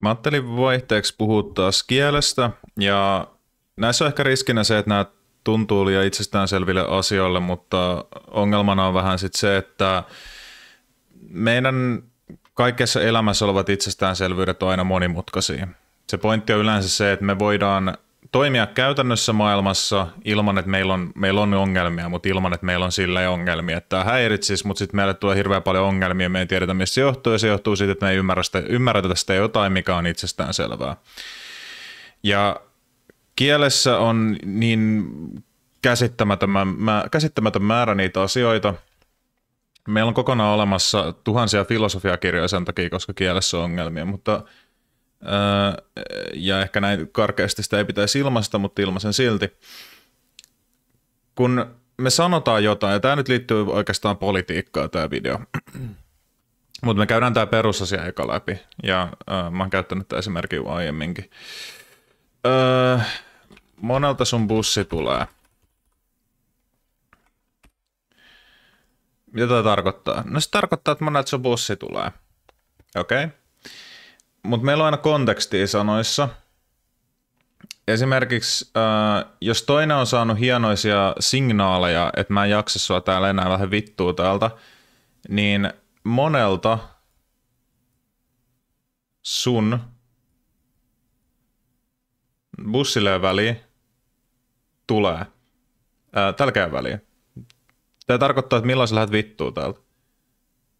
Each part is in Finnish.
Mä ajattelin vaihteeksi puhua taas kielestä ja näissä on ehkä riskinä se, että nämä tuntuu liian itsestäänselville asioille, mutta ongelmana on vähän sitten se, että meidän kaikessa elämässä olevat itsestäänselvyydet on aina monimutkaisia. Se pointti on yleensä se, että me voidaan toimia käytännössä maailmassa ilman, että meillä on, meillä on ongelmia, mutta ilman, että meillä on sillä ongelmia. Että tämä häiritsisi, mutta sitten meille tulee hirveän paljon ongelmia, me ei tiedetä, mistä se johtuu, ja se johtuu siitä, että me ei ymmärrä sitä, ymmärretä sitä jotain, mikä on itsestään selvää. Ja kielessä on niin käsittämätön, mä, käsittämätön määrä niitä asioita, Meillä on kokonaan olemassa tuhansia filosofiakirjoja sen takia, koska kielessä on ongelmia, mutta – ja ehkä näin karkeasti sitä ei pitäisi ilmaista, mutta ilmaisen silti. Kun me sanotaan jotain, ja tämä nyt liittyy oikeastaan politiikkaan tämä video, mutta me käydään tämä perusasia eka läpi, ja äh, mä oon käyttänyt tämä esimerkki aiemminkin. Öö, monelta sun bussi tulee. Mitä tämä tarkoittaa? No se tarkoittaa, että monelta sun bussi tulee. Okei. Okay mutta meillä on aina kontekstia sanoissa. Esimerkiksi, äh, jos toinen on saanut hienoisia signaaleja, että mä en jaksa sua täällä enää vähän vittua täältä, niin monelta sun bussille väliin tulee. Äh, tälkään väliin. Tämä tarkoittaa, että milloin sä lähdet vittua täältä.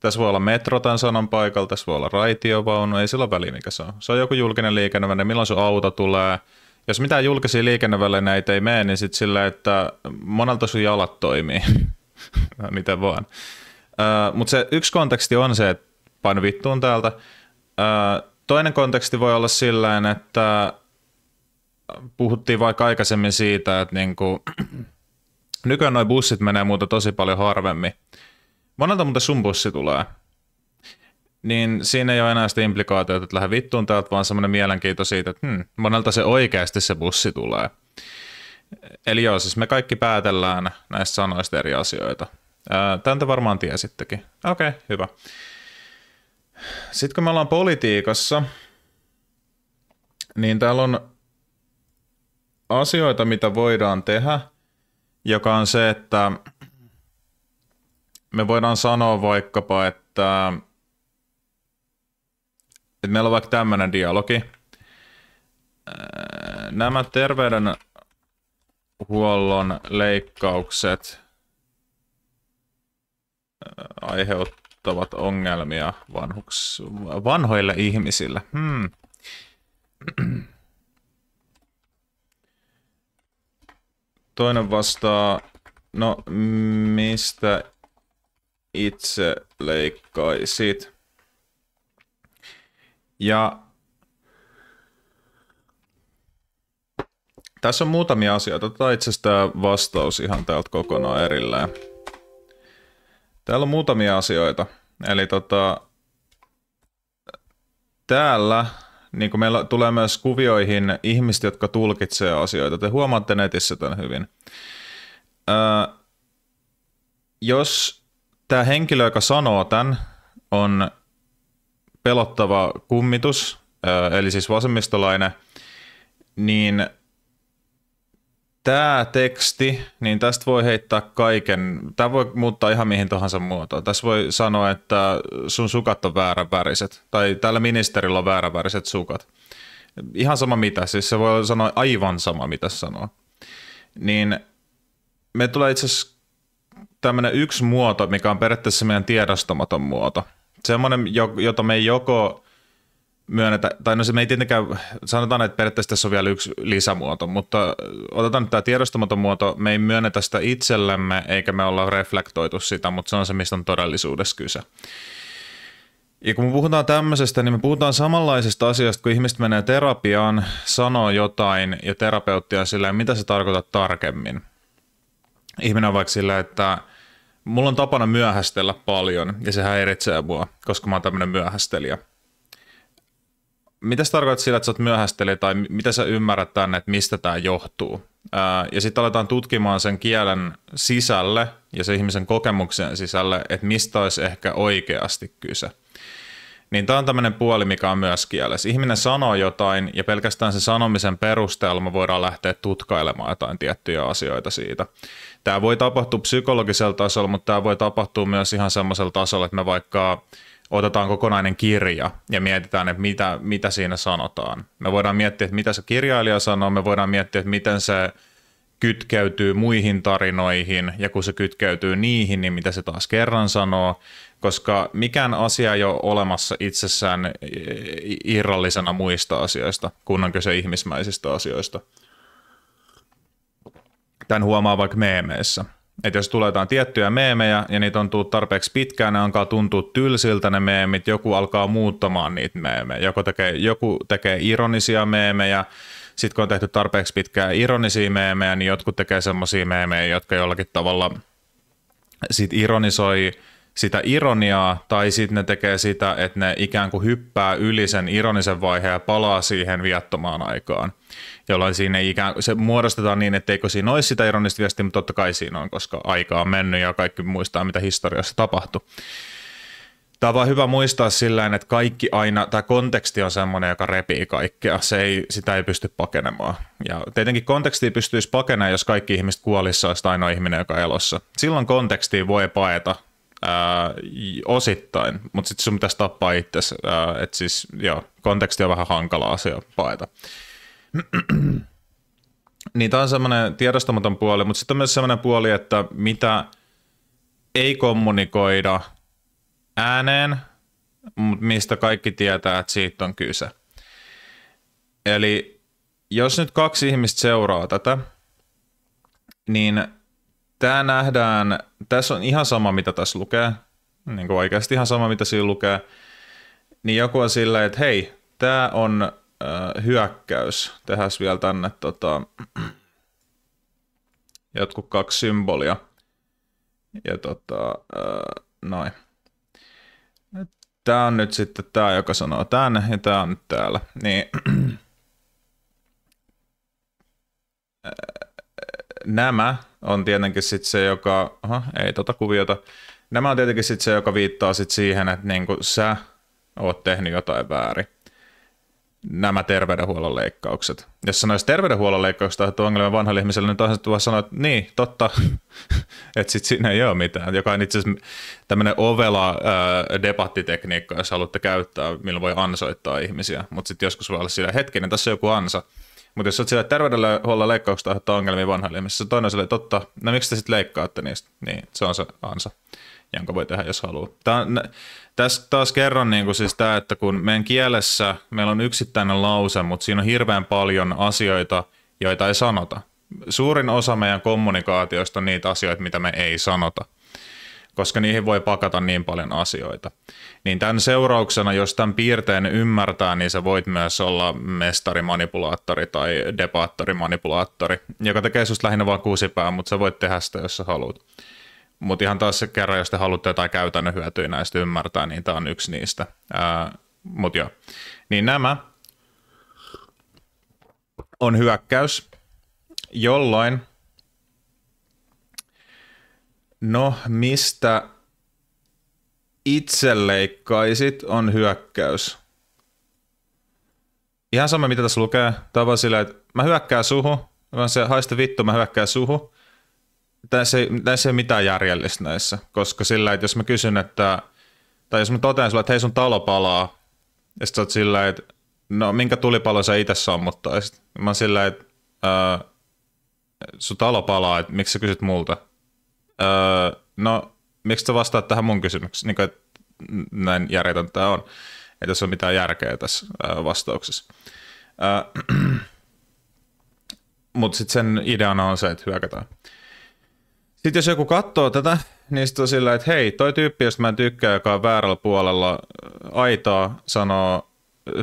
Tässä voi olla metro tämän sanan paikalla, tässä voi olla raitiovaunu, ei sillä ole väliä mikä se on. Se on joku julkinen liikenneväline, milloin se auto tulee. Jos mitään julkisia liikennevälineitä ei mene, niin sitten sillä, että monelta sun jalat toimii. miten vaan. Uh, Mutta se yksi konteksti on se, että paino vittuun täältä. Uh, toinen konteksti voi olla sillä että puhuttiin vaikka aikaisemmin siitä, että niinku, nykyään noin bussit menee muuta tosi paljon harvemmin. Monelta muuten sun bussi tulee. Niin siinä ei ole enää sitä implikaatiota, että lähde vittuun täältä, vaan semmoinen mielenkiinto siitä, että hmm, monelta se oikeasti se bussi tulee. Eli joo, siis me kaikki päätellään näistä sanoista eri asioita. Tämän te varmaan tiesittekin. Okei, okay, hyvä. Sitten kun me ollaan politiikassa, niin täällä on asioita, mitä voidaan tehdä, joka on se, että me voidaan sanoa vaikkapa, että, että meillä on vaikka tämmöinen dialogi. Nämä terveydenhuollon leikkaukset aiheuttavat ongelmia vanhuks, vanhoille ihmisille. Hmm. Toinen vastaa, no mistä itse leikkaisit. Ja tässä on muutamia asioita. Otetaan itse asiassa tämä vastaus ihan täältä kokonaan erillään. Täällä on muutamia asioita. Eli tota, täällä niin kuin meillä tulee myös kuvioihin ihmiset, jotka tulkitsevat asioita. Te huomaatte netissä tämän hyvin. Öö, jos tämä henkilö, joka sanoo tämän, on pelottava kummitus, eli siis vasemmistolainen, niin tämä teksti, niin tästä voi heittää kaiken. Tämä voi muuttaa ihan mihin tahansa muotoon. Tässä voi sanoa, että sun sukat on vääränväriset, tai tällä ministerillä on vääränväriset sukat. Ihan sama mitä, siis se voi sanoa aivan sama mitä sanoa. Niin me tulee itse asiassa tämmöinen yksi muoto, mikä on periaatteessa meidän tiedostamaton muoto. Semmoinen, jota me ei joko myönnetä, tai no se me ei tietenkään, sanotaan, että periaatteessa tässä on vielä yksi lisämuoto, mutta otetaan nyt tämä tiedostamaton muoto, me ei myönnetä sitä itsellemme, eikä me olla reflektoitu sitä, mutta se on se, mistä on todellisuudessa kyse. Ja kun me puhutaan tämmöisestä, niin me puhutaan samanlaisesta asiasta, kun ihmiset menee terapiaan, sanoo jotain ja terapeutti on silleen, mitä se tarkoittaa tarkemmin. Ihminen on vaikka sillä, että mulla on tapana myöhästellä paljon ja se häiritsee mua, koska mä oon tämmöinen myöhästelijä. Mitä sä tarkoitat sillä, että sä oot myöhästelijä tai mitä sä ymmärrät tänne, että mistä tämä johtuu? ja sitten aletaan tutkimaan sen kielen sisälle ja se ihmisen kokemuksen sisälle, että mistä olisi ehkä oikeasti kyse – niin tämä on tämmöinen puoli, mikä on myös kielessä. Ihminen sanoo jotain ja pelkästään sen sanomisen perusteella me voidaan lähteä tutkailemaan jotain tiettyjä asioita siitä. Tämä voi tapahtua psykologisella tasolla, mutta tämä voi tapahtua myös ihan semmoisella tasolla, että me vaikka otetaan kokonainen kirja ja mietitään, että mitä, mitä siinä sanotaan. Me voidaan miettiä, että mitä se kirjailija sanoo, me voidaan miettiä, että miten se kytkeytyy muihin tarinoihin, ja kun se kytkeytyy niihin, niin mitä se taas kerran sanoo koska mikään asia ei ole olemassa itsessään e, irrallisena muista asioista, kun on kyse ihmismäisistä asioista. Tämän huomaa vaikka meemeissä. Että jos tulee jotain tiettyjä meemejä ja niitä on tullut tarpeeksi pitkään, ne alkaa tuntua tylsiltä ne meemit, joku alkaa muuttamaan niitä meemejä. Joku tekee, joku tekee ironisia meemejä, sitten kun on tehty tarpeeksi pitkään ironisia meemejä, niin jotkut tekee semmoisia meemejä, jotka jollakin tavalla sit ironisoi – sitä ironiaa, tai sitten ne tekee sitä, että ne ikään kuin hyppää yli sen ironisen vaiheen ja palaa siihen viattomaan aikaan, jolloin siinä ikään kuin, se muodostetaan niin, että eikö siinä olisi sitä ironista viestiä, mutta totta kai siinä on, koska aika on mennyt ja kaikki muistaa, mitä historiassa tapahtui. Tämä on vaan hyvä muistaa sillä että kaikki aina, tämä konteksti on sellainen, joka repii kaikkea. Se ei, sitä ei pysty pakenemaan. Ja tietenkin konteksti pystyisi pakenemaan, jos kaikki ihmiset kuolissa olisi ainoa ihminen, joka elossa. Silloin kontekstiin voi paeta ää, osittain, mutta sitten sun pitäisi tappaa itsesi. Että siis, joo, konteksti on vähän hankala asia paeta. niin tämä on semmoinen tiedostamaton puoli, mutta sitten on myös semmoinen puoli, että mitä ei kommunikoida ääneen, mutta mistä kaikki tietää, että siitä on kyse. Eli jos nyt kaksi ihmistä seuraa tätä, niin tämä nähdään tässä on ihan sama, mitä tässä lukee, niin kuin oikeasti ihan sama, mitä siinä lukee, niin joku on silleen, että hei, tämä on äh, hyökkäys, tehdään vielä tänne tota, jotkut kaksi symbolia, ja tota, äh, noin. Tämä on nyt sitten tämä, joka sanoo tämän, ja tämä on nyt täällä. Niin, äh, nämä on tietenkin sit se, joka, aha, ei tota kuviota, nämä on tietenkin sit se, joka viittaa sit siihen, että niinku sä oot tehnyt jotain väärin. Nämä terveydenhuollon leikkaukset. Jos sanoisi terveydenhuollon leikkaukset tai ongelmia vanhalle ihmiselle, niin toisaalta voi sanoa, että niin, totta, että sitten siinä ei ole mitään, joka on itse asiassa tämmöinen ovela äh, debattitekniikka, jos haluatte käyttää, milloin voi ansoittaa ihmisiä, mutta sitten joskus voi olla sillä hetkinen, tässä on joku ansa, mutta jos olet sillä, että terveydenhuollon leikkaukset aiheuttaa ongelmia Se toinen on sille, totta, no miksi te sitten leikkaatte niistä? Niin, se on se ansa, jonka voi tehdä, jos haluaa. tässä taas kerran niin kuin siis tämä, että kun meidän kielessä meillä on yksittäinen lause, mutta siinä on hirveän paljon asioita, joita ei sanota. Suurin osa meidän kommunikaatiosta on niitä asioita, mitä me ei sanota – koska niihin voi pakata niin paljon asioita. Niin tämän seurauksena, jos tämän piirteen ymmärtää, niin sä voit myös olla mestarimanipulaattori tai debaattorimanipulaattori, joka tekee susta lähinnä kuusi kuusipää, mutta sä voit tehdä sitä, jos sä haluat. Mutta ihan taas se kerran, jos te haluatte jotain käytännön hyötyä näistä ymmärtää, niin tämä on yksi niistä. Mutta joo. Niin nämä on hyökkäys, jolloin – No, mistä itse leikkaisit on hyökkäys. Ihan sama, mitä tässä lukee. Tämä on vaan silleen, että mä hyökkään suhu, Mä se haista vittu, mä hyökkään suhu. Tässä ei, tässä ei ole mitään järjellistä näissä, koska sillä, että jos mä kysyn, että, tai jos mä totean sulle, että hei sun talo palaa, ja sit sä oot sillä, että no minkä tulipalo sä itse sammuttaisit? Mä oon sillä, että sun talo palaa, että miksi sä kysyt multa? Öö, no, miksi sä vastaat tähän mun kysymykseen, niin näin järjetön tämä on, ei tässä ole mitään järkeä tässä vastauksessa. Öö, Mutta sitten sen ideana on se, että hyökätään. Sitten jos joku katsoo tätä, niin sitten on sillä, että hei, toi tyyppi, josta mä en tykkää, joka on väärällä puolella aitoa, sanoo,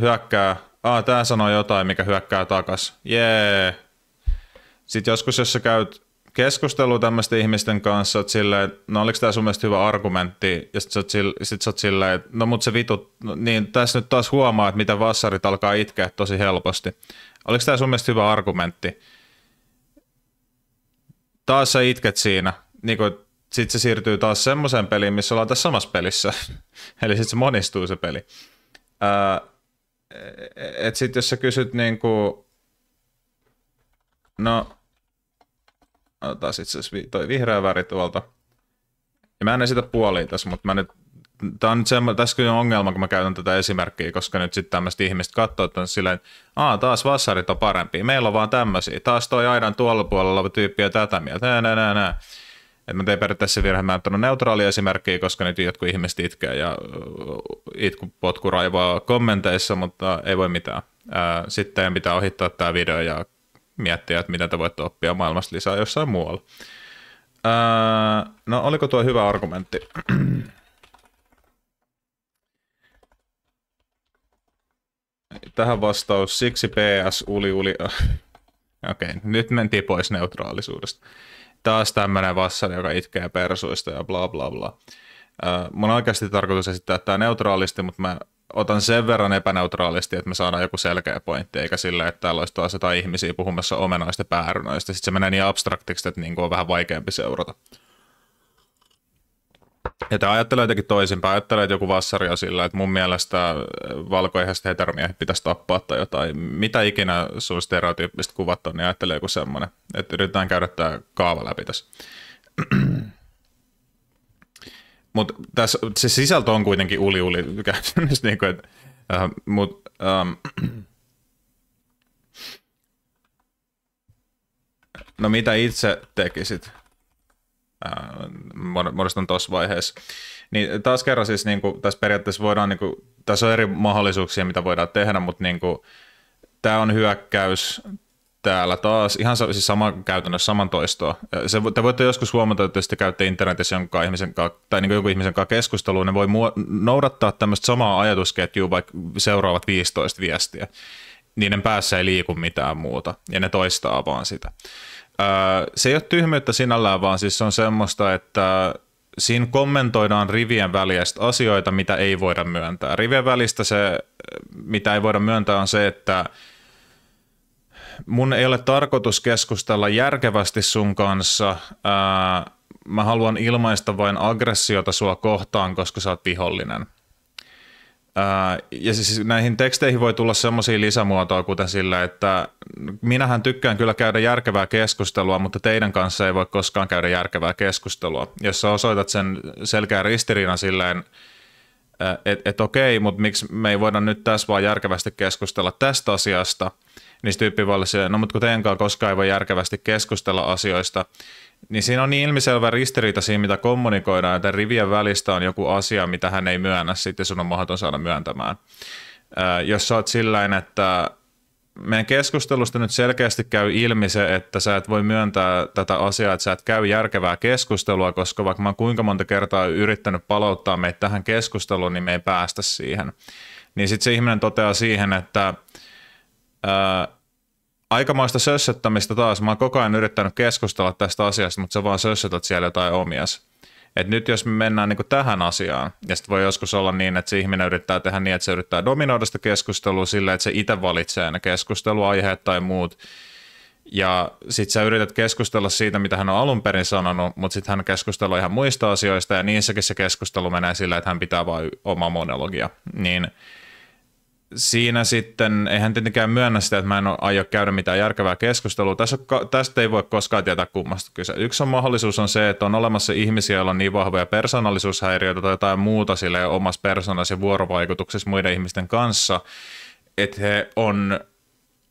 hyökkää, aa, tää sanoo jotain, mikä hyökkää takas, jee. Sitten joskus, jos sä käyt keskustelu tämmöisten ihmisten kanssa, että silleen, no oliko tämä sun mielestä hyvä argumentti, ja sit sä oot, sille, sit sä oot silleen, että no mut se vitu, no, niin tässä nyt taas huomaa, että miten vassarit alkaa itkeä tosi helposti. Oliko tämä sun mielestä hyvä argumentti? Taas sä itket siinä, niin kun, sit se siirtyy taas semmoiseen peliin, missä ollaan tässä samassa pelissä. Eli sitten se monistuu se peli. Että e, e, et sit jos sä kysyt niinku, no taas itse asiassa toi vihreä väri tuolta. Ja mä en esitä puolia tässä, mutta mä nyt Tämä on nyt semmo, tässä kyllä on ongelma, kun mä käytän tätä esimerkkiä, koska nyt sitten tämmöiset ihmiset katsoo, että on silleen, aa taas vassarit on parempi, meillä on vaan tämmöisiä, taas toi aidan tuolla puolella on tyyppiä tätä mieltä, nää, nää, nää, Että mä tein periaatteessa virhe, mä en neutraali esimerkkiä, koska nyt jotkut ihmiset itkee ja potku raivaa kommenteissa, mutta ei voi mitään. Sitten pitää ohittaa tämä video ja miettiä, että mitä te voitte oppia maailmasta lisää jossain muualla. Öö, no oliko tuo hyvä argumentti? Tähän vastaus, siksi PS uli uli. Okei, okay, nyt mentiin pois neutraalisuudesta. Taas tämmöinen vassari, joka itkee persuista ja bla bla bla. Öö, mun on oikeasti tarkoitus esittää tämä neutraalisti, mutta mä otan sen verran epäneutraalisti, että me saadaan joku selkeä pointti, eikä sillä, että täällä olisi taas jotain ihmisiä puhumassa omenoista ja Sitten se menee niin abstraktiksi, että niin kuin on vähän vaikeampi seurata. Ja tämä ajattelee jotenkin toisinpäin. Ajattelee, että joku vassari on sillä, että mun mielestä äh, valkoihestä heteromiehet pitäisi tappaa tai jotain. Mitä ikinä sun stereotyyppiset kuvat on, niin ajattelee joku semmoinen. Että yritetään käydä tämä kaava läpi tässä. Mutta se sisältö on kuitenkin uli uli käytännössä. Niin kuin, että, äh, mut, ähm, no mitä itse tekisit? Äh, muodostan tuossa vaiheessa. Niin taas kerran siis niin kuin, tässä periaatteessa voidaan, niin kuin, tässä on eri mahdollisuuksia, mitä voidaan tehdä, mutta niin kuin, tämä on hyökkäys, täällä taas ihan siis sama käytännössä saman toistoa. Se, te voitte joskus huomata, että jos te käytte internetissä jonkun ihmisen kanssa, tai niin jonkun ihmisen kanssa keskustelua, ne voi muo- noudattaa tämmöistä samaa ajatusketjua vaikka seuraavat 15 viestiä. Niiden päässä ei liiku mitään muuta, ja ne toistaa vaan sitä. Öö, se ei ole tyhmyyttä sinällään, vaan siis se on semmoista, että siinä kommentoidaan rivien välistä asioita, mitä ei voida myöntää. Rivien välistä se, mitä ei voida myöntää, on se, että – mun ei ole tarkoitus keskustella järkevästi sun kanssa. Ää, mä haluan ilmaista vain aggressiota sua kohtaan, koska sä oot vihollinen. Ää, ja siis näihin teksteihin voi tulla semmoisia lisämuotoja, kuten sillä, että minähän tykkään kyllä käydä järkevää keskustelua, mutta teidän kanssa ei voi koskaan käydä järkevää keskustelua. Jos sä osoitat sen selkeän ristiriinan silleen, että et okei, mutta miksi me ei voida nyt tässä vaan järkevästi keskustella tästä asiasta – niin se tyyppi voi olla se, no mutta kun teidän kanssa koskaan ei voi järkevästi keskustella asioista, niin siinä on niin ilmiselvä ristiriita siinä, mitä kommunikoidaan, että rivien välistä on joku asia, mitä hän ei myönnä sitten sun on mahdoton saada myöntämään. Äh, jos sä oot sillain, että meidän keskustelusta nyt selkeästi käy ilmi se, että sä et voi myöntää tätä asiaa, että sä et käy järkevää keskustelua, koska vaikka mä oon kuinka monta kertaa yrittänyt palauttaa meitä tähän keskusteluun, niin me ei päästä siihen. Niin sitten se ihminen toteaa siihen, että – Ää, aikamaista sössöttämistä taas. Mä oon koko ajan yrittänyt keskustella tästä asiasta, mutta sä vaan sössötät siellä jotain omias. Et nyt jos me mennään niin tähän asiaan, ja sitten voi joskus olla niin, että se ihminen yrittää tehdä niin, että se yrittää dominoida sitä keskustelua sillä, että se itse valitsee ne keskusteluaiheet tai muut, ja sitten sä yrität keskustella siitä, mitä hän on alun perin sanonut, mutta sitten hän keskustelee ihan muista asioista, ja niissäkin se keskustelu menee sillä, että hän pitää vain oma monologia. Niin – siinä sitten, eihän tietenkään myönnä sitä, että mä en aio käydä mitään järkevää keskustelua. Tässä, tästä ei voi koskaan tietää kummasta kyse. Yksi on mahdollisuus on se, että on olemassa ihmisiä, joilla on niin vahvoja persoonallisuushäiriöitä tai jotain muuta sille omassa persoonassa vuorovaikutuksessa muiden ihmisten kanssa, että he on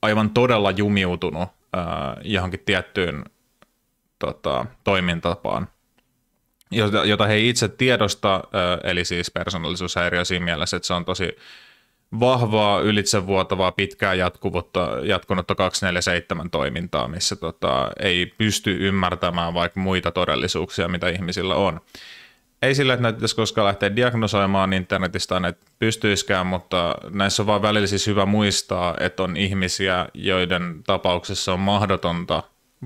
aivan todella jumiutunut äh, johonkin tiettyyn tota, toimintatapaan jota, jota he itse tiedosta, äh, eli siis persoonallisuushäiriö siinä mielessä, että se on tosi vahvaa, ylitsevuotavaa, pitkää jatkuvuutta, jatkunutta 247 toimintaa, missä tota, ei pysty ymmärtämään vaikka muita todellisuuksia, mitä ihmisillä on. Ei sillä, että näitä pitäisi koskaan lähteä diagnosoimaan internetistä, että pystyisikään, mutta näissä on vaan välillä siis hyvä muistaa, että on ihmisiä, joiden tapauksessa on mahdotonta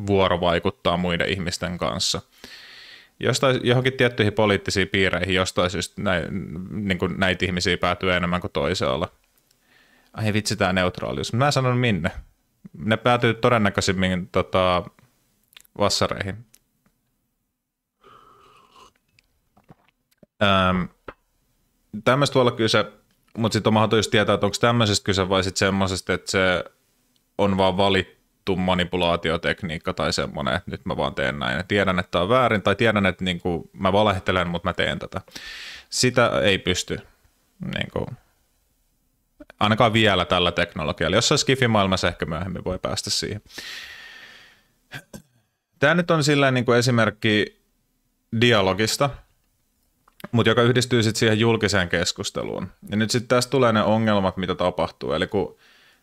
vuorovaikuttaa muiden ihmisten kanssa jostain, johonkin tiettyihin poliittisiin piireihin jostain syystä näin, niin kuin näitä ihmisiä päätyy enemmän kuin toisaalla. Ai vitsi tämä neutraalius. Mä en sanon minne. Ne päätyy todennäköisimmin tota, vassareihin. Öm, tämmöistä voi olla kyse, mutta sitten on mahdollista tietää, että onko tämmöisestä kyse vai sitten semmoisesta, että se on vaan valittu tuttu manipulaatiotekniikka tai semmoinen, että nyt mä vaan teen näin ja tiedän, että tämä on väärin tai tiedän, että niin kuin mä valehtelen, mutta mä teen tätä. Sitä ei pysty niin kuin, ainakaan vielä tällä teknologialla. Jossain Skifi-maailmassa ehkä myöhemmin voi päästä siihen. Tämä nyt on silleen niin kuin esimerkki dialogista, mutta joka yhdistyy sitten siihen julkiseen keskusteluun. Ja nyt sitten tässä tulee ne ongelmat, mitä tapahtuu. Eli kun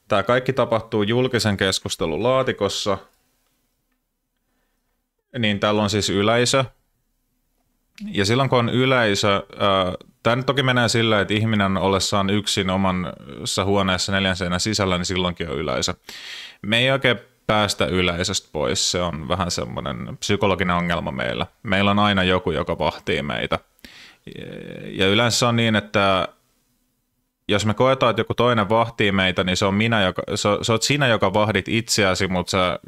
Tämä kaikki tapahtuu julkisen keskustelun laatikossa. Niin täällä on siis yleisö. Ja silloin kun on yleisö, äh, tämä nyt toki menee sillä, että ihminen ollessaan yksin omassa äh, huoneessa neljän seinän sisällä, niin silloinkin on yleisö. Me ei oikein päästä yleisöstä pois, se on vähän semmoinen psykologinen ongelma meillä. Meillä on aina joku, joka vahtii meitä. Ja yleensä on niin, että jos me koetaan, että joku toinen vahtii meitä, niin se on minä, joka, se, se oot sinä, joka vahdit itseäsi, mutta sä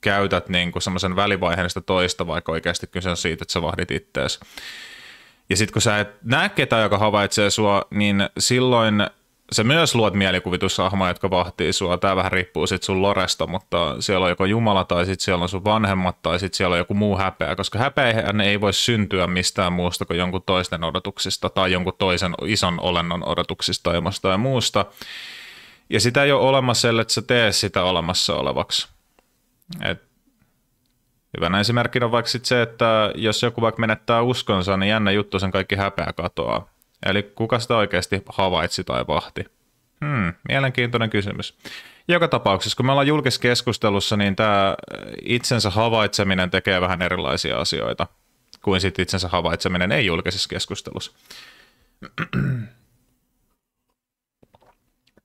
käytät niin kuin semmoisen välivaiheen sitä toista, vaikka oikeasti kyse on siitä, että sä vahdit itseäsi. Ja sitten kun sä et näe ketään, joka havaitsee sua, niin silloin sä myös luot mielikuvitusahmoja, jotka vahtii sua. Tämä vähän riippuu sit sun loresta, mutta siellä on joko Jumala tai sitten siellä on sun vanhemmat tai sitten siellä on joku muu häpeä, koska häpeä ei voi syntyä mistään muusta kuin jonkun toisten odotuksista tai jonkun toisen ison olennon odotuksista tai ja muusta. Ja sitä ei ole olemassa, ellei sä tee sitä olemassa olevaksi. Et hyvänä esimerkkinä on vaikka sit se, että jos joku vaikka menettää uskonsa, niin jännä juttu sen kaikki häpeä katoaa Eli kuka sitä oikeasti havaitsi tai vahti? Hmm, mielenkiintoinen kysymys. Joka tapauksessa, kun me ollaan julkisessa keskustelussa, niin tämä äh, itsensä havaitseminen tekee vähän erilaisia asioita kuin sitten itsensä havaitseminen ei julkisessa keskustelussa.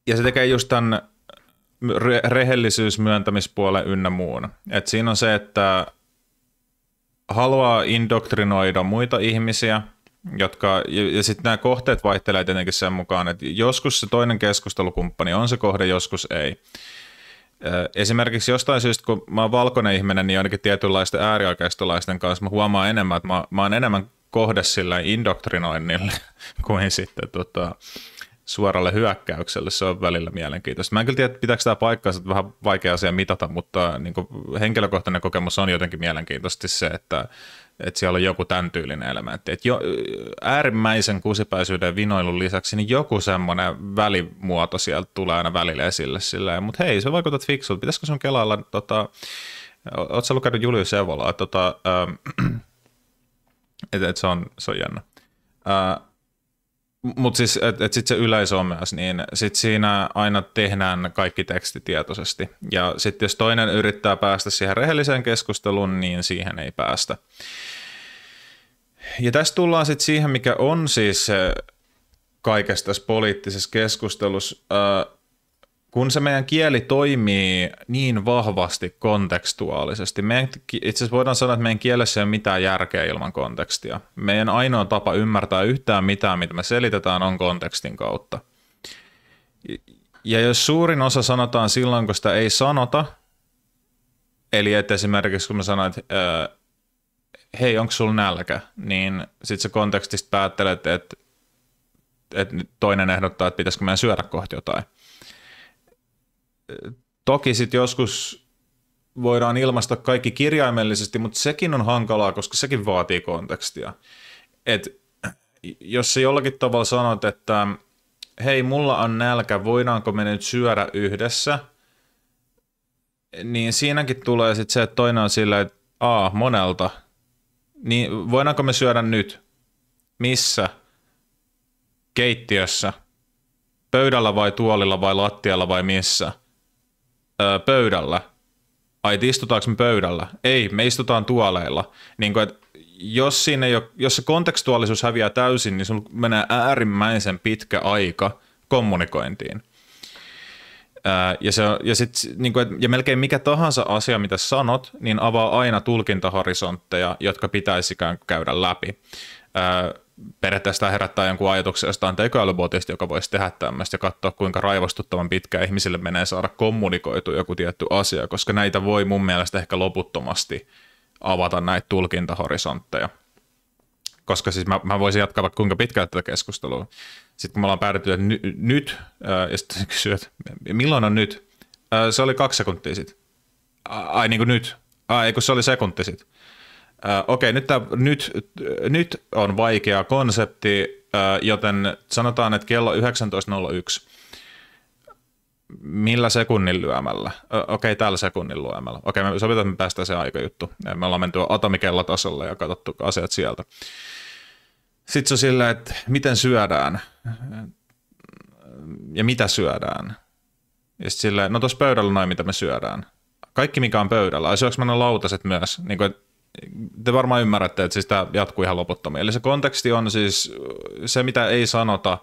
Ja se tekee just tämän rehellisyys ynnä muun. Et siinä on se, että haluaa indoktrinoida muita ihmisiä – jotka, ja, ja sitten nämä kohteet vaihtelevat tietenkin sen mukaan, että joskus se toinen keskustelukumppani on se kohde, joskus ei. Esimerkiksi jostain syystä, kun mä oon valkoinen ihminen, niin ainakin tietynlaisten äärioikeistolaisten kanssa mä huomaan enemmän, että mä, mä oon enemmän kohde sillä indoktrinoinnille kuin sitten tota, suoralle hyökkäykselle. Se on välillä mielenkiintoista. Mä en kyllä tiedä, pitääkö tämä paikkaa, että vähän vaikea asia mitata, mutta niin henkilökohtainen kokemus on jotenkin mielenkiintoisesti se, että että siellä on joku tämän tyylinen elementti. että jo, äärimmäisen kusipäisyyden vinoilun lisäksi niin joku semmoinen välimuoto sieltä tulee aina välille esille silleen, mutta hei, se vaikuttaa fiksulta, pitäisikö sun kelailla, tota, ootko lukenut Julius Evolaa, tota, ähm, että et se, on, se on jännä. Äh, mutta siis, että et sitten se yleisö on myös, niin sit siinä aina tehdään kaikki teksti tietoisesti. Ja sitten jos toinen yrittää päästä siihen rehelliseen keskusteluun, niin siihen ei päästä. Ja tässä tullaan sitten siihen, mikä on siis kaikessa tässä poliittisessa keskustelussa. Äh, kun se meidän kieli toimii niin vahvasti kontekstuaalisesti, meidän, itse asiassa voidaan sanoa, että meidän kielessä ei ole mitään järkeä ilman kontekstia. Meidän ainoa tapa ymmärtää yhtään mitään, mitä me selitetään, on kontekstin kautta. Ja jos suurin osa sanotaan silloin, kun sitä ei sanota, eli että esimerkiksi kun mä sanoin, että hei, onko sulla nälkä, niin sitten se kontekstista päättelet, että, että toinen ehdottaa, että pitäisikö meidän syödä kohti jotain toki sitten joskus voidaan ilmaista kaikki kirjaimellisesti, mutta sekin on hankalaa, koska sekin vaatii kontekstia. Et jos sä jollakin tavalla sanot, että hei, mulla on nälkä, voidaanko me nyt syödä yhdessä, niin siinäkin tulee sitten se, että toinen on sillä, että aa, monelta, niin voidaanko me syödä nyt? Missä? Keittiössä? Pöydällä vai tuolilla vai lattialla vai missä? ö, pöydällä, ai istutaanko me pöydällä? Ei, me istutaan tuoleilla. Niin kuin, jos, siinä ei ole, jos se kontekstuaalisuus häviää täysin, niin sun menee äärimmäisen pitkä aika kommunikointiin. Ää, ja, se, ja, sit, niin kuin, ja melkein mikä tahansa asia, mitä sanot, niin avaa aina tulkintahorisontteja, jotka pitäisi käydä läpi. Ää, periaatteessa tämä herättää jonkun ajatuksen jostain tekoälybotista, joka voisi tehdä tämmöistä ja katsoa, kuinka raivostuttavan pitkään ihmisille menee saada kommunikoitu joku tietty asia, koska näitä voi mun mielestä ehkä loputtomasti avata näitä tulkintahorisontteja. Koska siis mä, mä voisin jatkaa vaikka kuinka pitkään tätä keskustelua. Sitten kun me ollaan päädytty, että ny, nyt, äh, ja sitten kysyy, että milloin on nyt? Äh, se oli kaksi sekuntia sitten. Ai niin kuin nyt. Ai kun se oli sekunti sitten. Äh, okei, nyt, tää, nyt, nyt on vaikea konsepti, äh, joten sanotaan, että kello 19.01. Millä sekunnin lyömällä? Ö, okei, tällä sekunnin lyömällä. Okei, me sovitaan, että me päästään se aikajuttu. Me ollaan menty atomikellotasolle ja katsottu asiat sieltä. Sitten se on sillä, että miten syödään ja mitä syödään. Ja sitten sillä, no tuossa pöydällä noin, mitä me syödään. Kaikki, mikä on pöydällä. Ai syöks mä ne lautaset myös? Niin kuin, te varmaan ymmärrätte, että siis tämä jatkuu ihan loputtomiin. Eli se konteksti on siis se, mitä ei sanota,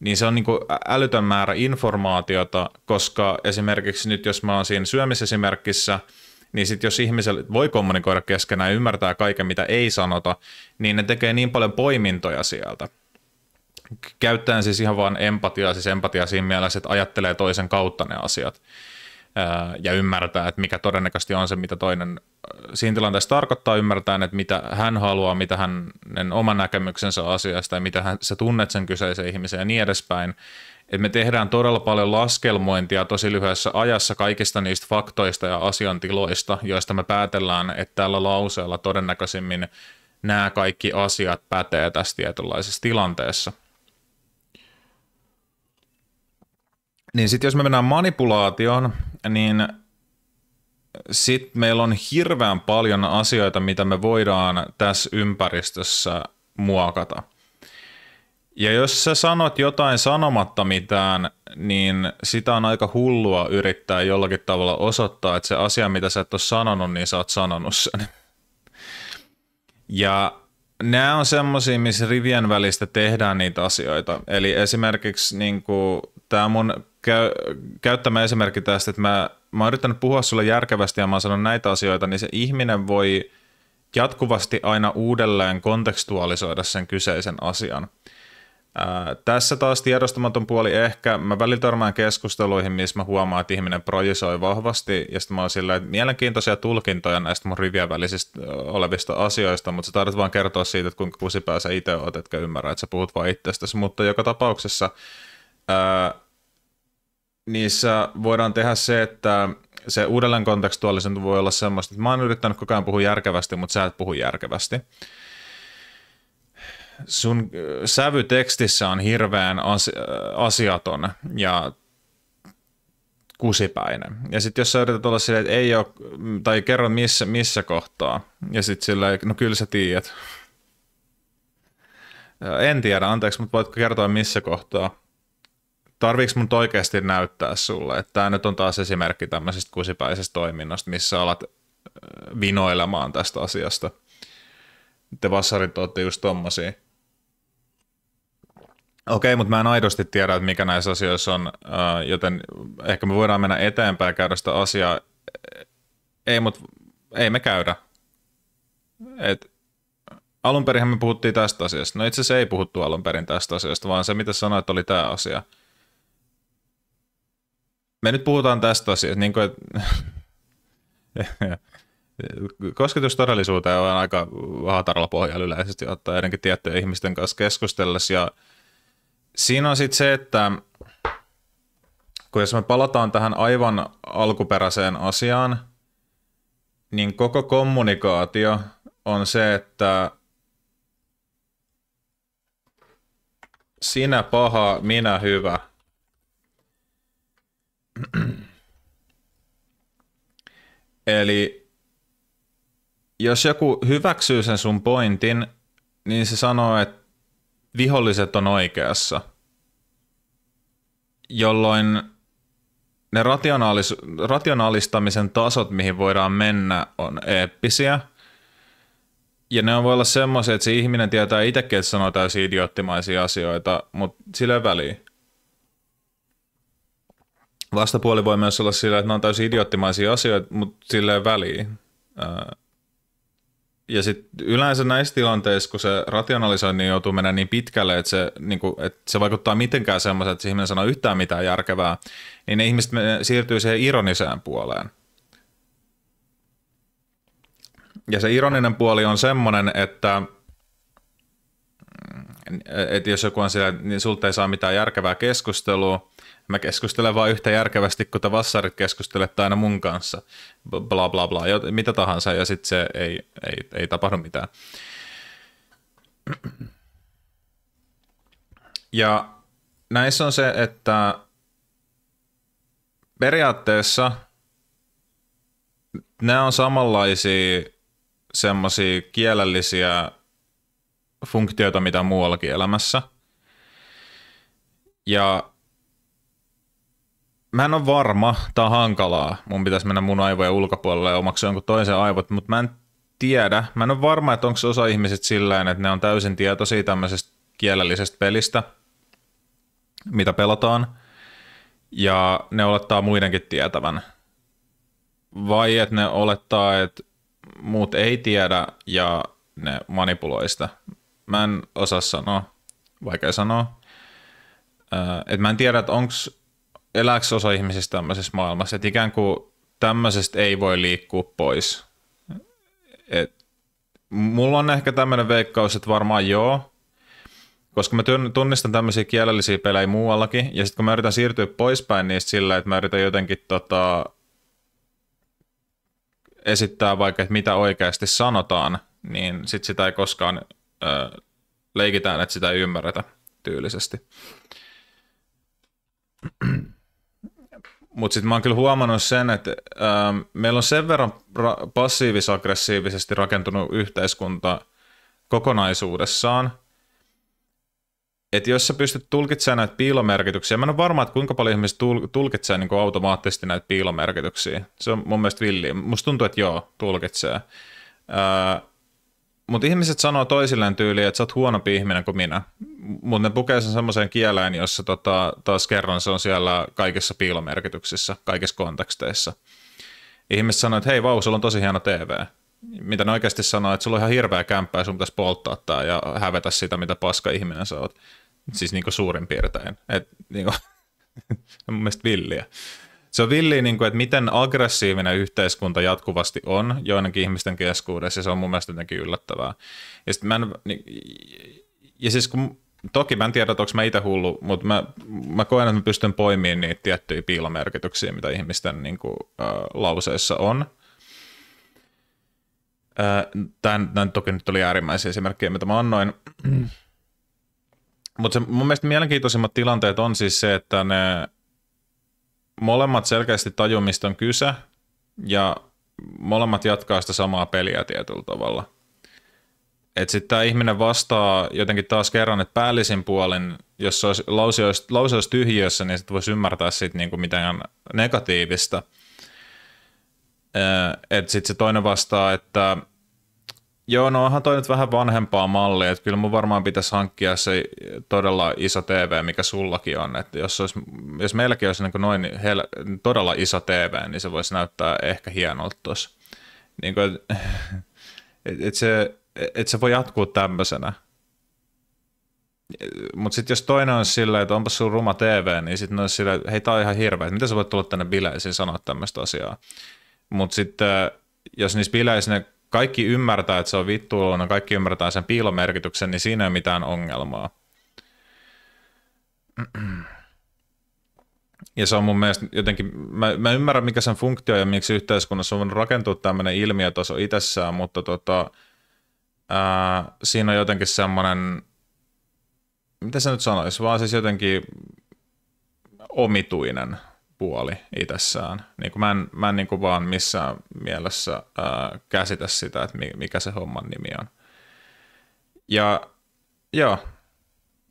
niin se on niin kuin älytön määrä informaatiota, koska esimerkiksi nyt jos mä oon siinä syömisesimerkissä, niin sitten jos ihmiselle voi kommunikoida keskenään ja ymmärtää kaiken, mitä ei sanota, niin ne tekee niin paljon poimintoja sieltä. Käyttäen siis ihan vaan empatiaa, siis empatiaa siinä mielessä, että ajattelee toisen kautta ne asiat ja ymmärtää, että mikä todennäköisesti on se, mitä toinen siinä tilanteessa tarkoittaa, ymmärtää, että mitä hän haluaa, mitä hänen oma näkemyksensä asiasta ja mitä hän, sä tunnet sen kyseisen ihmisen ja niin edespäin. Et me tehdään todella paljon laskelmointia tosi lyhyessä ajassa kaikista niistä faktoista ja asiantiloista, joista me päätellään, että tällä lauseella todennäköisimmin nämä kaikki asiat pätee tässä tietynlaisessa tilanteessa – Niin sitten jos me mennään manipulaatioon, niin sitten meillä on hirveän paljon asioita, mitä me voidaan tässä ympäristössä muokata. Ja jos sä sanot jotain sanomatta mitään, niin sitä on aika hullua yrittää jollakin tavalla osoittaa, että se asia, mitä sä et ole sanonut, niin sä oot sanonut sen. Ja nämä on semmoisia, missä rivien välistä tehdään niitä asioita. Eli esimerkiksi niin kuin, tämä mun käy, käyttämä esimerkki tästä, että mä, mä oon yrittänyt puhua sulle järkevästi ja mä oon sanonut näitä asioita, niin se ihminen voi jatkuvasti aina uudelleen kontekstualisoida sen kyseisen asian. Ää, tässä taas tiedostamaton puoli ehkä, mä välillä törmään keskusteluihin, missä mä huomaan, että ihminen projisoi vahvasti, ja sitten mä oon sillä, että mielenkiintoisia tulkintoja näistä mun rivien välisistä olevista asioista, mutta sä tarvitset vaan kertoa siitä, että kuinka sä itse oot, etkä ymmärrä, että sä puhut vaan itsestäsi, mutta joka tapauksessa ää, niissä voidaan tehdä se, että se uudelleen kontekstuaalisen voi olla semmoista, että mä oon yrittänyt koko ajan puhua järkevästi, mutta sä et puhu järkevästi sun sävy tekstissä on hirveän asiaton ja kusipäinen. Ja sitten jos sä yrität olla silleen, että ei ole, mm, tai kerro missä, missä kohtaa, ja sitten silleen, no kyllä sä tiedät. En tiedä, anteeksi, mutta voitko kertoa missä kohtaa? Tarviiks mun oikeasti näyttää sulle, että tämä nyt on taas esimerkki tämmöisestä kusipäisestä toiminnasta, missä alat vinoilemaan tästä asiasta. Te vassarit olette just tommosia. Okei, mutta mä en aidosti tiedä, että mikä näissä asioissa on, äh, joten ehkä me voidaan mennä eteenpäin käydä sitä asiaa. E, ei, mutta ei me käydä. Et, alun perin me puhuttiin tästä asiasta. No itse asiassa ei puhuttu alun perin tästä asiasta, vaan se mitä sanoit oli tämä asia. Me nyt puhutaan tästä asiasta, niin kuin, et, kosketus todellisuuteen on aika haataralla pohjalla yleisesti ottaa etenkin tiettyjen ihmisten kanssa keskustellessa ja – siinä on sitten se, että kun jos me palataan tähän aivan alkuperäiseen asiaan, niin koko kommunikaatio on se, että sinä paha, minä hyvä. Eli jos joku hyväksyy sen sun pointin, niin se sanoo, että viholliset on oikeassa, jolloin ne rationaalis- rationaalistamisen tasot, mihin voidaan mennä, on eeppisiä. Ja ne on voi olla semmoisia, että se ihminen tietää itsekin, että sanoo täysin idioottimaisia asioita, mutta sille väliin. Vastapuoli voi myös olla sillä, että ne on täysin idioottimaisia asioita, mutta silleen väliin ja sitten yleensä näissä tilanteissa, kun se niin joutuu mennä niin pitkälle, että se, niin kuin, että se vaikuttaa mitenkään semmoisen, että se ihminen sanoo yhtään mitään järkevää, niin ne ihmiset siirtyy siihen ironiseen puoleen. Ja se ironinen puoli on semmoinen, että, mm, että jos joku on siellä, niin sulta ei saa mitään järkevää keskustelua, Mä keskustelen vaan yhtä järkevästi, kun te vassarit keskustelette aina mun kanssa. Bla bla bla, ja mitä tahansa, ja sitten se ei, ei, ei tapahdu mitään. Ja näissä on se, että periaatteessa nämä on samanlaisia semmoisia kielellisiä funktioita, mitä muuallakin elämässä. Ja mä en ole varma, tää on hankalaa. Mun pitäisi mennä mun aivojen ulkopuolelle ja omaksua jonkun toisen aivot, mutta mä en tiedä. Mä en ole varma, että onko osa ihmiset sillä että ne on täysin tietoisia tämmöisestä kielellisestä pelistä, mitä pelataan, ja ne olettaa muidenkin tietävän. Vai että ne olettaa, että muut ei tiedä ja ne manipuloi sitä. Mä en osaa sanoa, vaikea sanoa. Äh, että mä en tiedä, että onko elääkö osa ihmisistä tämmöisessä maailmassa, että ikään kuin tämmöisestä ei voi liikkua pois. Et, mulla on ehkä tämmöinen veikkaus, että varmaan joo, koska mä tunnistan tämmöisiä kielellisiä pelejä muuallakin, ja sitten kun mä yritän siirtyä poispäin niistä sillä, että mä yritän jotenkin tota, esittää vaikka, että mitä oikeasti sanotaan, niin sit sitä ei koskaan ö, leikitään, että sitä ei ymmärretä tyylisesti. Mutta sitten mä oon kyllä huomannut sen, että ähm, meillä on sen verran ra- passiivis-aggressiivisesti rakentunut yhteiskunta kokonaisuudessaan, että jos sä pystyt tulkitsemaan näitä piilomerkityksiä, mä en ole varma, että kuinka paljon ihmiset tul- tulkitsee niin automaattisesti näitä piilomerkityksiä. Se on mun mielestä villi. Musta tuntuu, että joo, tulkitsee. Öö, mutta ihmiset sanoo toisilleen tyyliin, että sä oot huonompi ihminen kuin minä. Mutta ne pukee sen semmoiseen kieleen, jossa tota, taas kerran se on siellä kaikissa piilomerkityksissä, kaikissa konteksteissa. Ihmiset sanoo, että hei vau, sulla on tosi hieno TV. Mitä ne oikeasti sanoo, että sulla on ihan hirveä kämppä ja sun pitäisi polttaa tää ja hävetä sitä, mitä paska ihminen sä oot. Siis niinku suurin piirtein. Et, niinku, mun mielestä villiä se on villi, niin kuin, että miten aggressiivinen yhteiskunta jatkuvasti on joidenkin ihmisten keskuudessa, ja se on mun mielestä jotenkin yllättävää. Ja, sit mä en, ja siis kun, toki mä en tiedä, että onko mä itse hullu, mutta mä, mä koen, että mä pystyn poimimaan niitä tiettyjä piilomerkityksiä, mitä ihmisten niin kuin, äh, lauseissa on. Äh, Tämä toki nyt oli äärimmäisiä esimerkkejä, mitä mä annoin. Mm. Mutta mun mielestä mielenkiintoisimmat tilanteet on siis se, että ne molemmat selkeästi tajuu, mistä on kyse, ja molemmat jatkaa sitä samaa peliä tietyllä tavalla. Että sitten tämä ihminen vastaa jotenkin taas kerran, että päällisin puolin, jos olisi, lause, olisi, lause olisi tyhjiössä, niin sitten voisi ymmärtää siitä kuin niinku mitään negatiivista. Että sitten se toinen vastaa, että Joo, no onhan toi nyt vähän vanhempaa mallia, että kyllä mun varmaan pitäisi hankkia se todella iso TV, mikä sullakin on, että jos, olisi, jos meilläkin olisi niin noin niin hel- todella iso TV, niin se voisi näyttää ehkä hienolta tuossa. Niin kuin, et, et se, et se voi jatkuu tämmöisenä. Mutta sitten jos toinen on silleen, että onpa sun ruma TV, niin sitten on silleen, että hei, tää on ihan hirveä, mitä sä voit tulla tänne bileisiin sanoa tämmöistä asiaa. Mutta sitten äh, jos niissä bileissä ne kaikki ymmärtää, että se on vittuiluna, kaikki ymmärtää sen piilomerkityksen, niin siinä ei ole mitään ongelmaa. Ja se on mun mielestä jotenkin, mä, mä ymmärrän mikä sen funktio ja miksi yhteiskunnassa on rakentunut tämmöinen tuossa itsessään, mutta tota, ää, siinä on jotenkin semmoinen, mitä se nyt sanoisi, vaan siis jotenkin omituinen puoli itsessään. Niin kuin mä en, mä en niin kuin vaan missään mielessä ää, käsitä sitä, että mikä se homman nimi on. Ja joo,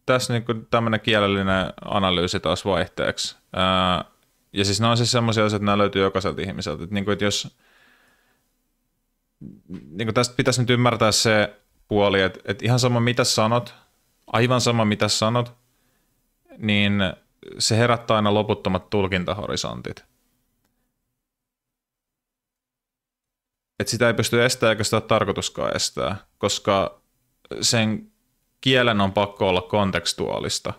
tässä niin kuin tämmöinen kielellinen analyysi taas vaihteeksi. Ää, ja siis nämä on siis semmoisia asioita, että nämä löytyy jokaiselta ihmiseltä. Että, niin kuin, että jos, niin kuin tästä pitäisi nyt ymmärtää se puoli, että, että ihan sama mitä sanot, aivan sama mitä sanot, niin – se herättää aina loputtomat tulkintahorisontit. Et sitä ei pysty estämään, eikä sitä ole tarkoituskaan estää, koska sen kielen on pakko olla kontekstuaalista.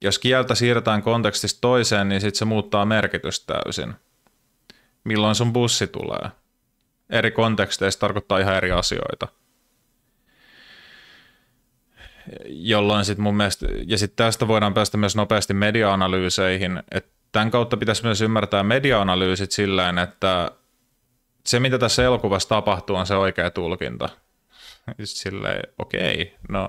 Jos kieltä siirretään kontekstista toiseen, niin sitten se muuttaa merkitystä täysin. Milloin sun bussi tulee? Eri konteksteissa tarkoittaa ihan eri asioita jolloin sitten mun mielestä, ja sitten tästä voidaan päästä myös nopeasti mediaanalyyseihin, että tämän kautta pitäisi myös ymmärtää mediaanalyysit analyysit sillä että se mitä tässä elokuvassa tapahtuu on se oikea tulkinta. Silleen, okei, okay, no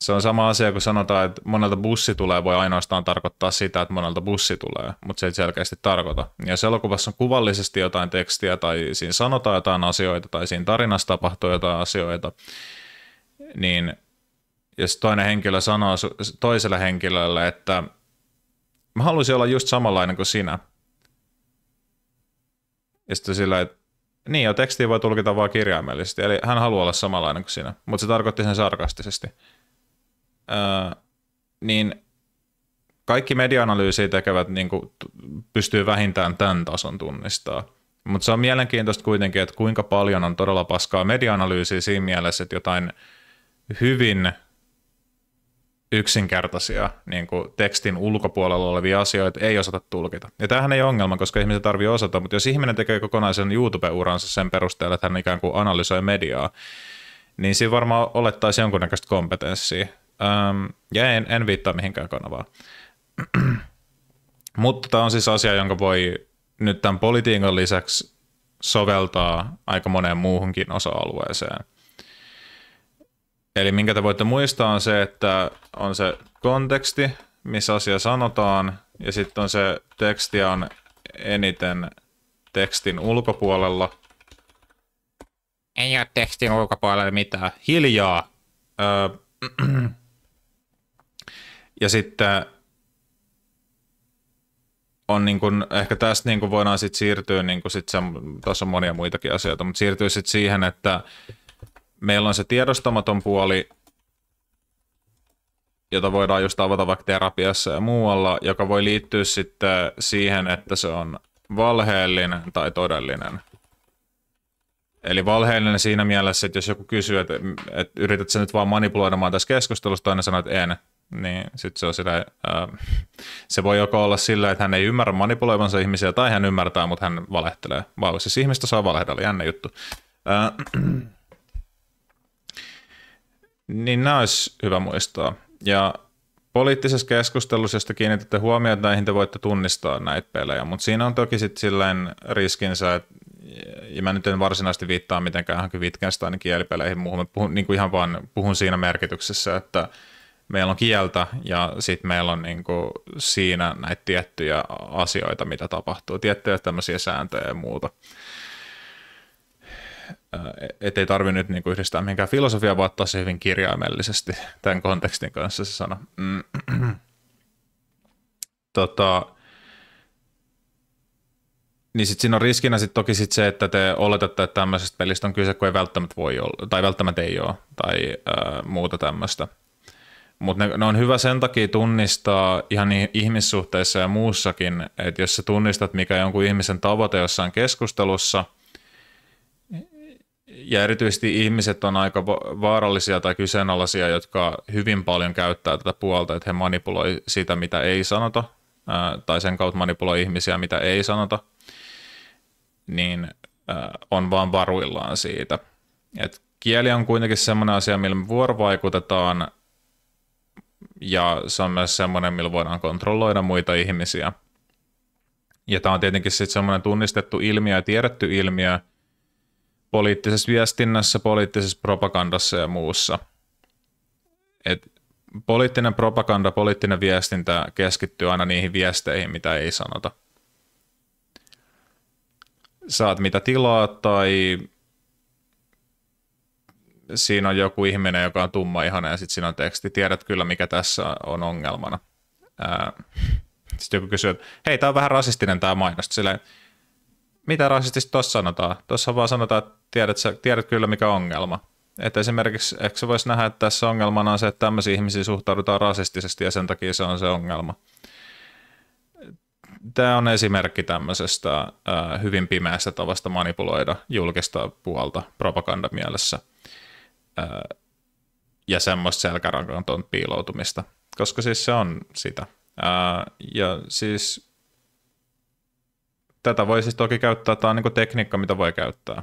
se on sama asia, kun sanotaan, että monelta bussi tulee, voi ainoastaan tarkoittaa sitä, että monelta bussi tulee, mutta se ei selkeästi tarkoita. Ja jos elokuvassa on kuvallisesti jotain tekstiä, tai siinä sanotaan jotain asioita, tai siinä tarinassa tapahtuu jotain asioita, niin ja sitten toinen henkilö sanoo toiselle henkilölle, että mä haluaisin olla just samanlainen kuin sinä. Ja sitten sillä, että niin jo, tekstiä voi tulkita vain kirjaimellisesti, eli hän haluaa olla samanlainen kuin sinä, mutta se tarkoitti sen sarkastisesti. Öö, niin kaikki medianalyysiä tekevät niin kuin, pystyy vähintään tämän tason tunnistaa. Mutta se on mielenkiintoista kuitenkin, että kuinka paljon on todella paskaa medianalyysiä siinä mielessä, että jotain hyvin yksinkertaisia niin kuin tekstin ulkopuolella olevia asioita ei osata tulkita. Ja tämähän ei ole ongelma, koska ihmiset tarvii osata, mutta jos ihminen tekee kokonaisen YouTube-uransa sen perusteella, että hän ikään kuin analysoi mediaa, niin siinä varmaan olettaisiin jonkunnäköistä kompetenssia. Öm, ja en, en viittaa mihinkään kanavaan. mutta tämä on siis asia, jonka voi nyt tämän politiikan lisäksi soveltaa aika moneen muuhunkin osa-alueeseen – Eli minkä te voitte muistaa on se, että on se konteksti, missä asia sanotaan, ja sitten on se teksti on eniten tekstin ulkopuolella. Ei ole tekstin ulkopuolella mitään. Hiljaa. Öö, ja sitten on niin kun ehkä tästä niin kun voidaan sit siirtyä, niin kun sit se, tässä on monia muitakin asioita, mutta siirtyy sitten siihen, että meillä on se tiedostamaton puoli, jota voidaan just avata vaikka terapiassa ja muualla, joka voi liittyä sitten siihen, että se on valheellinen tai todellinen. Eli valheellinen siinä mielessä, että jos joku kysyy, että, että yrität sä nyt vaan manipuloida mä tässä keskustelussa, toinen sanoo, että en, niin sitten se on sitä, ää, ähm, se voi joko olla sillä, että hän ei ymmärrä manipuloivansa ihmisiä, tai hän ymmärtää, mutta hän valehtelee. Vau, siis ihmistä saa valehdella, jännä juttu. Ää, äh, niin nämä olisi hyvä muistaa. Ja poliittisessa keskustelussa, josta kiinnitätte huomiota näihin, te voitte tunnistaa näitä pelejä, mutta siinä on toki sitten silleen riskinsä, että ja mä nyt en varsinaisesti viittaa mitenkään Wittgensteinin kielipeleihin muuhun, mä puhun, niin kuin ihan vaan puhun siinä merkityksessä, että meillä on kieltä ja sitten meillä on niin kuin siinä näitä tiettyjä asioita, mitä tapahtuu, tiettyjä tämmöisiä sääntöjä ja muuta. Äh, että ei tarvitse nyt niinku yhdistää mihinkään filosofiaa, vaan ottaa se hyvin kirjaimellisesti tämän kontekstin kanssa se sana. Mm. tota, niin sitten siinä on riskinä sit toki sit se, että te oletatte, että tämmöisestä pelistä on kyse, kun ei välttämättä voi olla, tai välttämättä ei ole, tai ää, äh, muuta tämmöistä. Mutta ne, ne on hyvä sen takia tunnistaa ihan ihmissuhteissa ja muussakin, että jos sä tunnistat, mikä jonkun ihmisen tavoite jossain keskustelussa – ja erityisesti ihmiset on aika vaarallisia tai kyseenalaisia, jotka hyvin paljon käyttää tätä puolta, että he manipuloi sitä, mitä ei sanota, tai sen kautta manipuloi ihmisiä, mitä ei sanota, niin on vaan varuillaan siitä. Et kieli on kuitenkin semmoinen asia, millä me vuorovaikutetaan, ja se on myös semmoinen, millä voidaan kontrolloida muita ihmisiä. Ja tämä on tietenkin sitten semmoinen tunnistettu ilmiö ja tiedetty ilmiö, poliittisessa viestinnässä, poliittisessa propagandassa ja muussa. Et poliittinen propaganda, poliittinen viestintä keskittyy aina niihin viesteihin, mitä ei sanota. Saat mitä tilaa tai siinä on joku ihminen, joka on tumma ihana ja sitten siinä on teksti. Tiedät kyllä, mikä tässä on ongelmana. Ää, sitten joku kysyy, että hei, tämä on vähän rasistinen tämä mainos. Silleen, mitä rasistista tuossa sanotaan? Tuossa vaan sanotaan, että tiedät, sä, tiedät kyllä mikä ongelma. Että esimerkiksi ehkä se voisi nähdä, että tässä ongelmana on se, että tämmöisiä ihmisiä suhtaudutaan rasistisesti ja sen takia se on se ongelma. Tämä on esimerkki tämmöisestä äh, hyvin pimeästä tavasta manipuloida julkista puolta propagandamielessä äh, ja semmoista selkärankanton piiloutumista, koska siis se on sitä. Äh, ja siis tätä voi siis toki käyttää, tämä on niin tekniikka, mitä voi käyttää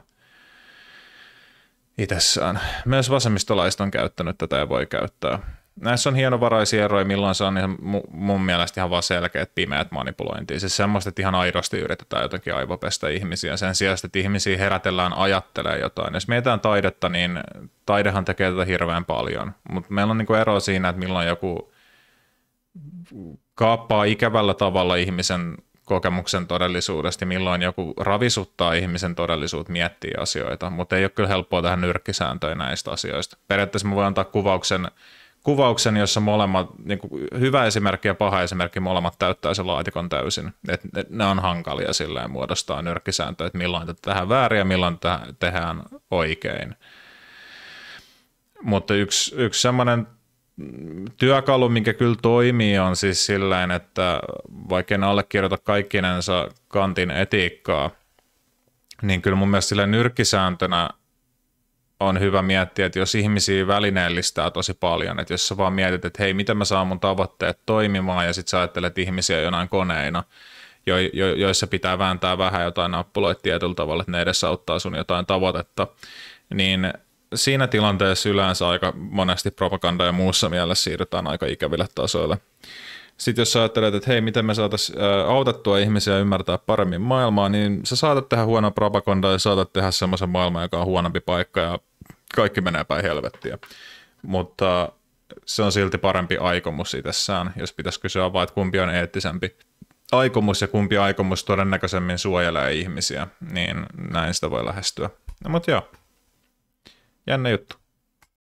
itessään. Myös vasemmistolaiset on käyttänyt tätä ja voi käyttää. Näissä on hienovaraisia eroja, milloin se on ihan, mun mielestä ihan vaan selkeät pimeät manipulointia. Siis semmoista, että ihan aidosti yritetään jotenkin aivopestä ihmisiä sen sijaan, että ihmisiä herätellään ajattelee jotain. Jos mietitään taidetta, niin taidehan tekee tätä hirveän paljon, mutta meillä on niinku ero siinä, että milloin joku kaappaa ikävällä tavalla ihmisen kokemuksen todellisuudesta milloin joku ravisuttaa ihmisen todellisuutta miettiä asioita, mutta ei ole kyllä helppoa tähän nyrkkisääntöön näistä asioista. Periaatteessa mä voin antaa kuvauksen, kuvauksen jossa molemmat, niin kuin hyvä esimerkki ja paha esimerkki, molemmat täyttää sen laatikon täysin. Et, ne on hankalia silleen muodostaa nyrkkisääntöä, että milloin tätä tehdään väärin ja milloin tätä tehdään oikein. Mutta yksi, yksi semmoinen työkalu, mikä kyllä toimii, on siis silleen, että vaikka en allekirjoita kaikkinensa kantin etiikkaa, niin kyllä mun mielestä sille nyrkkisääntönä on hyvä miettiä, että jos ihmisiä välineellistää tosi paljon, että jos sä vaan mietit, että hei, miten mä saan mun tavoitteet toimimaan, ja sit sä ajattelet ihmisiä jonain koneina, jo, jo, joissa pitää vääntää vähän jotain nappuloita tietyllä tavalla, että ne auttaa sun jotain tavoitetta, niin siinä tilanteessa yleensä aika monesti propaganda ja muussa mielessä siirrytään aika ikäville tasoille. Sitten jos sä ajattelet, että hei, miten me saataisiin autettua ihmisiä ymmärtää paremmin maailmaa, niin sä saatat tehdä huonoa propagandaa ja saatat tehdä semmoisen maailman, joka on huonompi paikka ja kaikki menee päin helvettiä. Mutta se on silti parempi aikomus itsessään, jos pitäisi kysyä vain, että kumpi on eettisempi aikomus ja kumpi aikomus todennäköisemmin suojelee ihmisiä, niin näin sitä voi lähestyä. No, mutta joo. Jännä juttu.